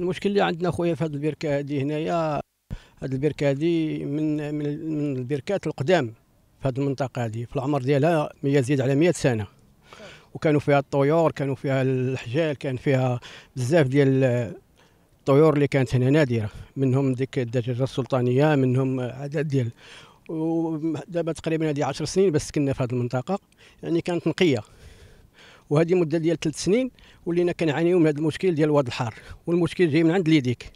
المشكل اللي عندنا خويا في هذه البركه هذه هنايا هذه البركه هذه من من من البركات القدام في هذه المنطقه هذه في العمر ديالها ما يزيد على 100 سنه وكانوا فيها الطيور كانوا فيها الحجال كان فيها بزاف ديال الطيور اللي كانت هنا نادره منهم ديك الدجاجه السلطانيه منهم عدد ديال ودابا تقريبا هذه 10 سنين بس كنا في هذه المنطقه يعني كانت نقيه وهذه مده ديال ثلاث سنين ولينا كنعانيو من هذا المشكل ديال الواد الحار والمشكل جاي من عند ليديك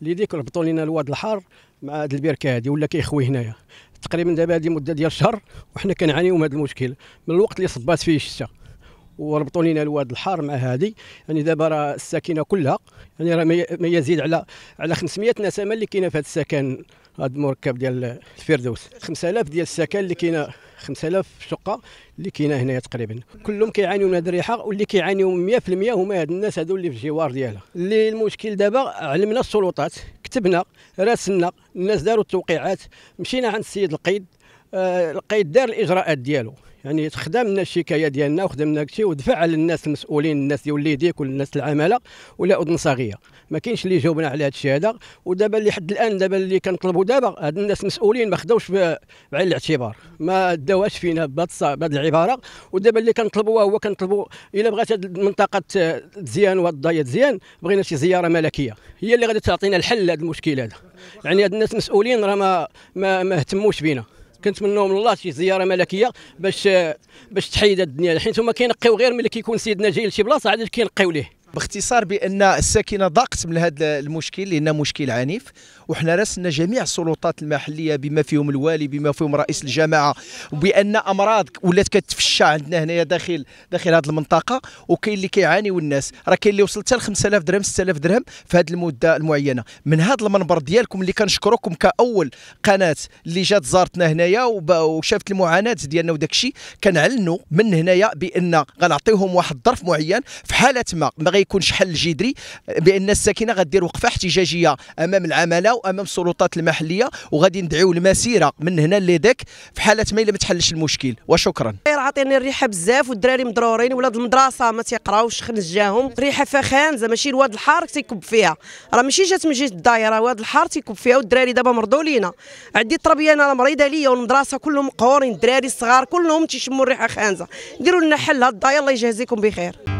ليديك ربطوا لنا الواد الحار مع هذه البركه هذه ولا كيخوي هنايا تقريبا دابا هذه مده ديال شهر وحنا كنعانيو من هذا المشكل من الوقت اللي صبات فيه الشتاء وربطوا لنا الواد الحار مع هذه يعني دابا راه الساكنه كلها يعني راه ما يزيد على على 500 نسمه اللي كاينه في هذا السكن هذا المركب ديال الفردوس 5000 ديال السكن اللي كاينه 5000 شقه اللي كاينه هنايا تقريبا كلهم كيعانيوا من هذه الريحه واللي كيعانيوا 100% هما هاد الناس هادو اللي في الجوار ديالها اللي المشكل دابا علمنا السلطات كتبنا راسلنا الناس داروا التوقيعات مشينا عند السيد القيد آه القيد دار الاجراءات ديالو يعني خدمنا الشكايه ديالنا وخدمنا كشي ودفع على الناس المسؤولين الناس ديال وليديك والناس العماله ولا اذن صاغيه ما كاينش اللي جاوبنا على هذا الشيء هذا ودابا اللي حد الان دابا اللي كنطلبوا دابا هاد الناس المسؤولين ما خداوش بعين الاعتبار ما داوهاش فينا بهذه العباره ودابا اللي كنطلبوا هو كنطلبوا الا بغات هذه المنطقه تزيان والضايه تزيان بغينا شي زياره ملكيه هي اللي غادي تعطينا الحل لهذا المشكل هذا يعني هاد الناس المسؤولين راه ما ما اهتموش بينا كنتمنوا من الله شي زياره ملكيه باش باش تحيد الدنيا حيت هما كينقيو غير ملي كيكون سيدنا جاي لشي بلاصه عاد كينقيو ليه باختصار بان الساكنه ضاقت من هذا المشكل لان مشكل عنيف وحنا راسلنا جميع السلطات المحليه بما فيهم الوالي بما فيهم رئيس الجماعه وبان امراض ولات كتفشى عندنا هنايا داخل داخل هذه المنطقه وكاين اللي كيعانيوا الناس راه كاين اللي وصل حتى ل 5000 درهم 6000 درهم في هذه المده المعينه من هذا المنبر ديالكم اللي كنشكركم كاول قناه اللي جات زارتنا هنايا وشافت المعاناه ديالنا وداك الشيء كنعلنوا من هنايا بان غنعطيهم واحد الظرف معين في حاله ما ما يكونش حل جذري بان الساكنه غدير وقفه احتجاجيه امام العمله وامام السلطات المحليه وغادي ندعيو المسيره من هنا لذاك في حاله ما الا ما تحلش المشكل وشكرا عاطيني الريحه بزاف والدراري مضرورين ولاد المدرسه ما تيقراوش خنز جاهم ريحه فخان زعما ماشي الواد الحار تيكب فيها راه ماشي جات من جهه الدائره واد الحار تيكب فيها والدراري دابا مرضوا لينا عندي التربيه انا مريضه ليا والمدرسه كلهم مقهورين الدراري الصغار كلهم تيشموا الريحه خانزه ديروا لنا حل هاد الداير الله يجازيكم بخير